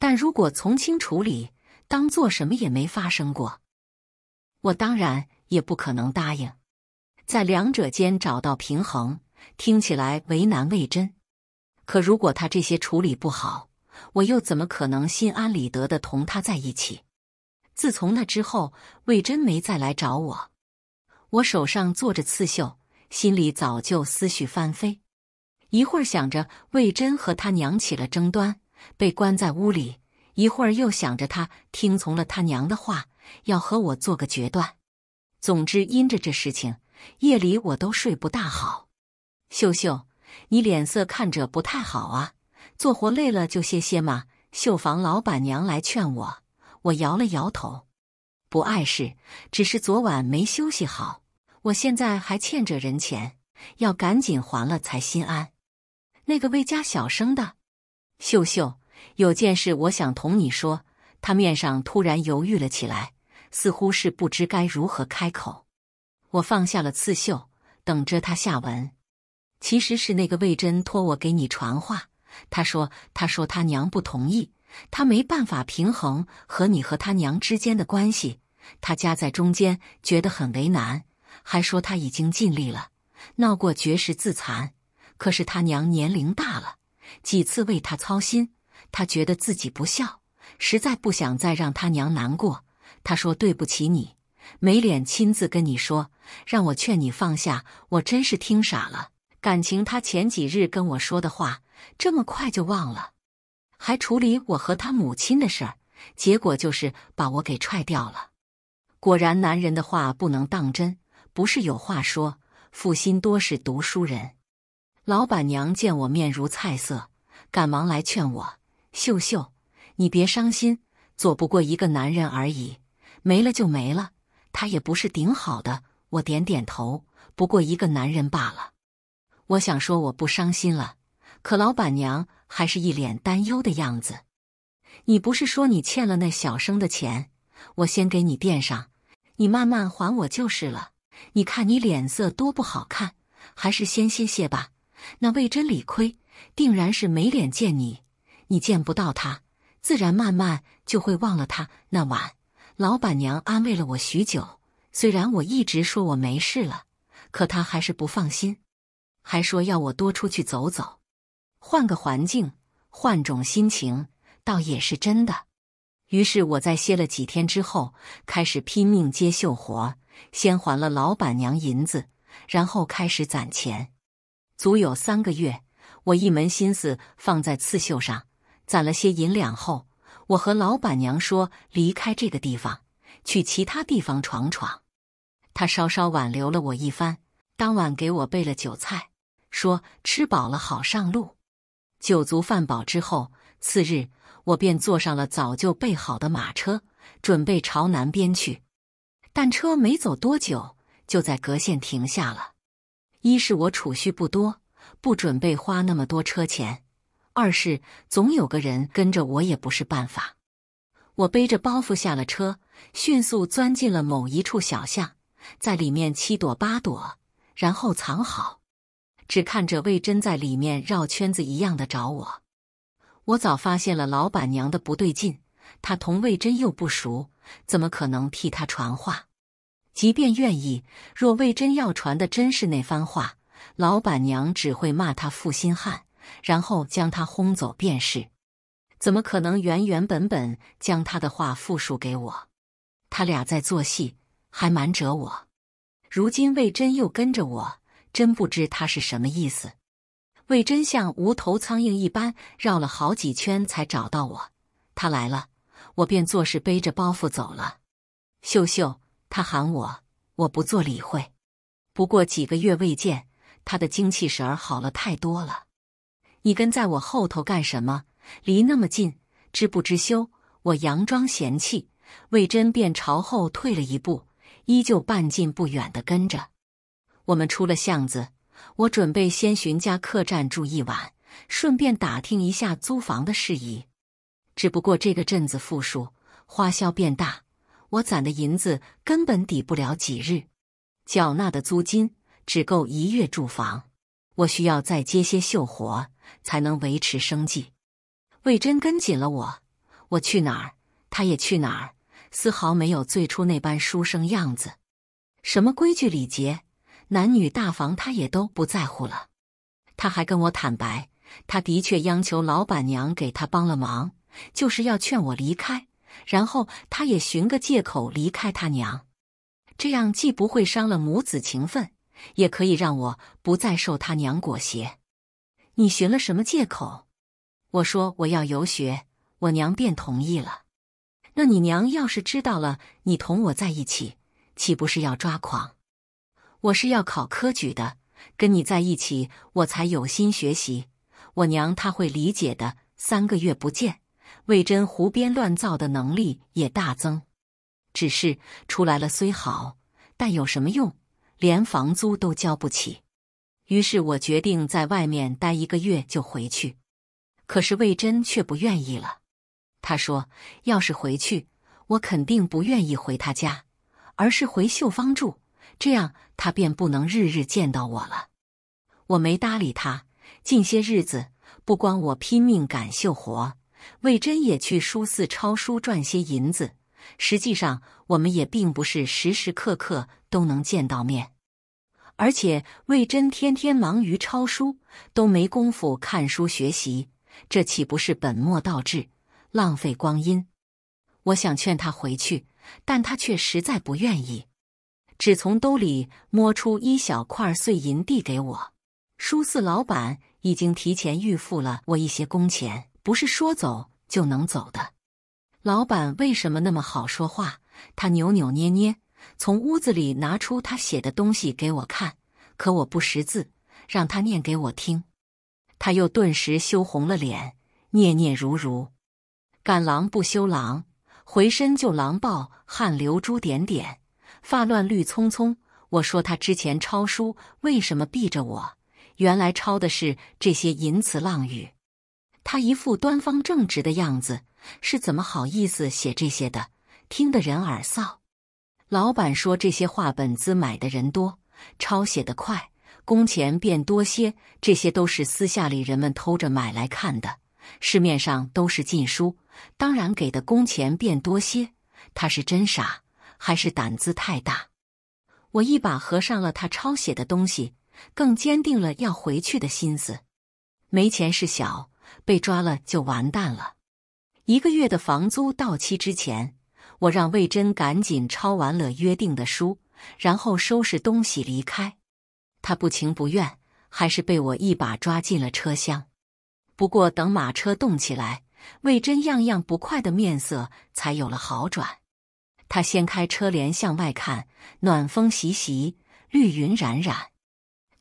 但如果从轻处理，当做什么也没发生过，我当然也不可能答应。在两者间找到平衡，听起来为难魏真。可如果他这些处理不好，我又怎么可能心安理得的同他在一起？自从那之后，魏真没再来找我。我手上做着刺绣，心里早就思绪翻飞。一会儿想着魏征和他娘起了争端，被关在屋里；一会儿又想着他听从了他娘的话，要和我做个决断。总之，因着这事情，夜里我都睡不大好。秀秀，你脸色看着不太好啊，做活累了就歇歇嘛。绣房老板娘来劝我，我摇了摇头，不碍事，只是昨晚没休息好。我现在还欠着人钱，要赶紧还了才心安。那个魏家小生的秀秀，有件事我想同你说。他面上突然犹豫了起来，似乎是不知该如何开口。我放下了刺绣，等着他下文。其实是那个魏真托我给你传话，他说：“他说他娘不同意，他没办法平衡和你和他娘之间的关系，他夹在中间觉得很为难。”还说他已经尽力了，闹过绝食自残。可是他娘年龄大了，几次为他操心，他觉得自己不孝，实在不想再让他娘难过。他说对不起你，没脸亲自跟你说，让我劝你放下。我真是听傻了，感情他前几日跟我说的话，这么快就忘了，还处理我和他母亲的事儿，结果就是把我给踹掉了。果然，男人的话不能当真。不是有话说，负心多是读书人。老板娘见我面如菜色，赶忙来劝我：“秀秀，你别伤心，做不过一个男人而已，没了就没了。他也不是顶好的。”我点点头，不过一个男人罢了。我想说我不伤心了，可老板娘还是一脸担忧的样子。你不是说你欠了那小生的钱？我先给你垫上，你慢慢还我就是了。你看你脸色多不好看，还是先歇歇吧。那魏真理亏，定然是没脸见你。你见不到他，自然慢慢就会忘了他。那晚，老板娘安慰了我许久。虽然我一直说我没事了，可她还是不放心，还说要我多出去走走，换个环境，换种心情，倒也是真的。于是我在歇了几天之后，开始拼命接绣活。先还了老板娘银子，然后开始攒钱。足有三个月，我一门心思放在刺绣上，攒了些银两后，我和老板娘说离开这个地方，去其他地方闯闯。她稍稍挽留了我一番，当晚给我备了酒菜，说吃饱了好上路。酒足饭饱之后，次日我便坐上了早就备好的马车，准备朝南边去。但车没走多久，就在隔县停下了。一是我储蓄不多，不准备花那么多车钱；二是总有个人跟着我也不是办法。我背着包袱下了车，迅速钻进了某一处小巷，在里面七躲八躲，然后藏好，只看着魏真在里面绕圈子一样的找我。我早发现了老板娘的不对劲。他同魏征又不熟，怎么可能替他传话？即便愿意，若魏征要传的真是那番话，老板娘只会骂他负心汉，然后将他轰走便是。怎么可能原原本本将他的话复述给我？他俩在做戏，还瞒着我。如今魏征又跟着我，真不知他是什么意思。魏征像无头苍蝇一般绕了好几圈才找到我。他来了。我便作势背着包袱走了。秀秀，他喊我，我不做理会。不过几个月未见，他的精气神儿好了太多了。你跟在我后头干什么？离那么近，知不知羞？我佯装嫌弃，魏真便朝后退了一步，依旧半近不远的跟着。我们出了巷子，我准备先寻家客栈住一晚，顺便打听一下租房的事宜。只不过这个镇子富庶，花销变大，我攒的银子根本抵不了几日，缴纳的租金只够一月住房。我需要再接些绣活才能维持生计。魏真跟紧了我，我去哪儿，他也去哪儿，丝毫没有最初那般书生样子。什么规矩礼节、男女大房，他也都不在乎了。他还跟我坦白，他的确央求老板娘给他帮了忙。就是要劝我离开，然后他也寻个借口离开他娘，这样既不会伤了母子情分，也可以让我不再受他娘裹挟。你寻了什么借口？我说我要游学，我娘便同意了。那你娘要是知道了你同我在一起，岂不是要抓狂？我是要考科举的，跟你在一起我才有心学习。我娘她会理解的。三个月不见。魏征胡编乱造的能力也大增，只是出来了虽好，但有什么用？连房租都交不起。于是我决定在外面待一个月就回去，可是魏征却不愿意了。他说：“要是回去，我肯定不愿意回他家，而是回秀芳住，这样他便不能日日见到我了。”我没搭理他。近些日子，不光我拼命赶绣活。魏征也去书肆抄书赚些银子。实际上，我们也并不是时时刻刻都能见到面，而且魏征天天忙于抄书，都没工夫看书学习，这岂不是本末倒置，浪费光阴？我想劝他回去，但他却实在不愿意，只从兜里摸出一小块碎银递给我。书肆老板已经提前预付了我一些工钱。不是说走就能走的，老板为什么那么好说话？他扭扭捏捏从屋子里拿出他写的东西给我看，可我不识字，让他念给我听。他又顿时羞红了脸，念念如如，赶狼不休狼，回身就狼暴，汗流珠点点，发乱绿葱葱。我说他之前抄书为什么避着我？原来抄的是这些淫词浪语。他一副端方正直的样子，是怎么好意思写这些的？听得人耳臊。老板说这些话，本子买的人多，抄写的快，工钱便多些。这些都是私下里人们偷着买来看的。市面上都是禁书，当然给的工钱便多些。他是真傻，还是胆子太大？我一把合上了他抄写的东西，更坚定了要回去的心思。没钱是小。被抓了就完蛋了。一个月的房租到期之前，我让魏贞赶紧抄完了约定的书，然后收拾东西离开。他不情不愿，还是被我一把抓进了车厢。不过等马车动起来，魏贞样样不快的面色才有了好转。他掀开车帘向外看，暖风习习，绿云冉冉。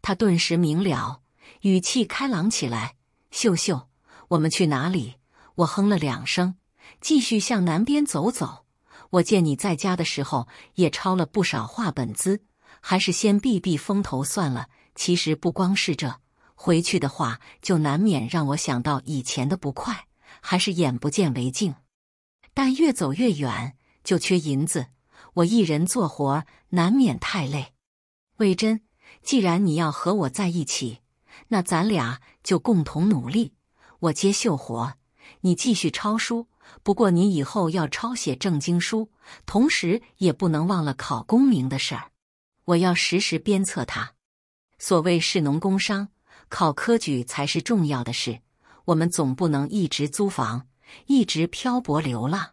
他顿时明了，语气开朗起来：“秀秀。”我们去哪里？我哼了两声，继续向南边走走。我见你在家的时候也抄了不少话本子，还是先避避风头算了。其实不光是这，回去的话就难免让我想到以前的不快，还是眼不见为净。但越走越远，就缺银子，我一人做活难免太累。魏真，既然你要和我在一起，那咱俩就共同努力。我接绣活，你继续抄书。不过你以后要抄写正经书，同时也不能忘了考功名的事儿。我要时时鞭策他。所谓士农工商，考科举才是重要的事。我们总不能一直租房，一直漂泊流浪。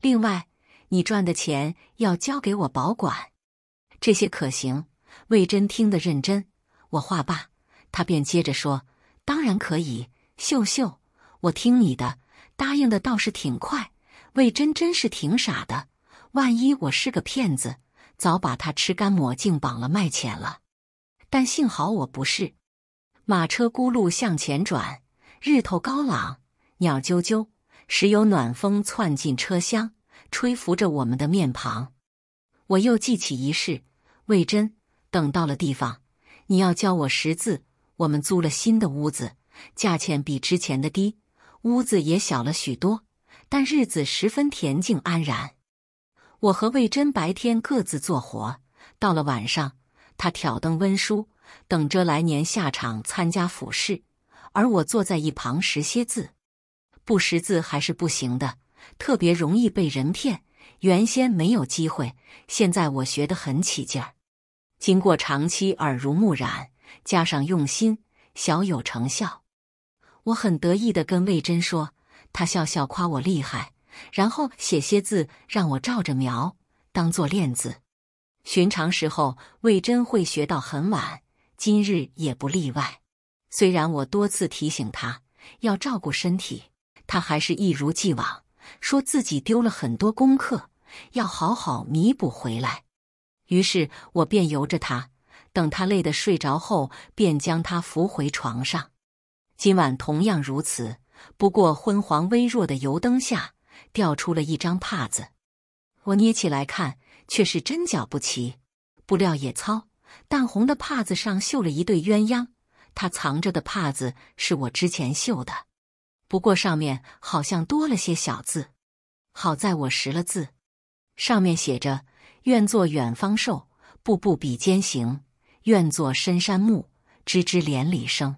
另外，你赚的钱要交给我保管。这些可行？魏征听得认真。我话罢，他便接着说：“当然可以。”秀秀，我听你的，答应的倒是挺快。魏真真是挺傻的，万一我是个骗子，早把他吃干抹净、绑了卖钱了。但幸好我不是。马车轱辘向前转，日头高朗，鸟啾啾，时有暖风窜进车厢，吹拂着我们的面庞。我又记起一事：魏真，等到了地方，你要教我识字。我们租了新的屋子。价钱比之前的低，屋子也小了许多，但日子十分恬静安然。我和魏征白天各自做活，到了晚上，他挑灯温书，等着来年下场参加府试；而我坐在一旁识些字。不识字还是不行的，特别容易被人骗。原先没有机会，现在我学得很起劲儿。经过长期耳濡目染，加上用心，小有成效。我很得意的跟魏征说，他笑笑夸我厉害，然后写些字让我照着描，当做练字。寻常时候，魏征会学到很晚，今日也不例外。虽然我多次提醒他要照顾身体，他还是一如既往，说自己丢了很多功课，要好好弥补回来。于是，我便由着他，等他累得睡着后，便将他扶回床上。今晚同样如此，不过昏黄微弱的油灯下掉出了一张帕子，我捏起来看，却是针脚不齐，布料也糙。淡红的帕子上绣了一对鸳鸯，他藏着的帕子是我之前绣的，不过上面好像多了些小字。好在我识了字，上面写着：“愿做远方瘦，步步比肩行；愿做深山木，枝枝连理生。”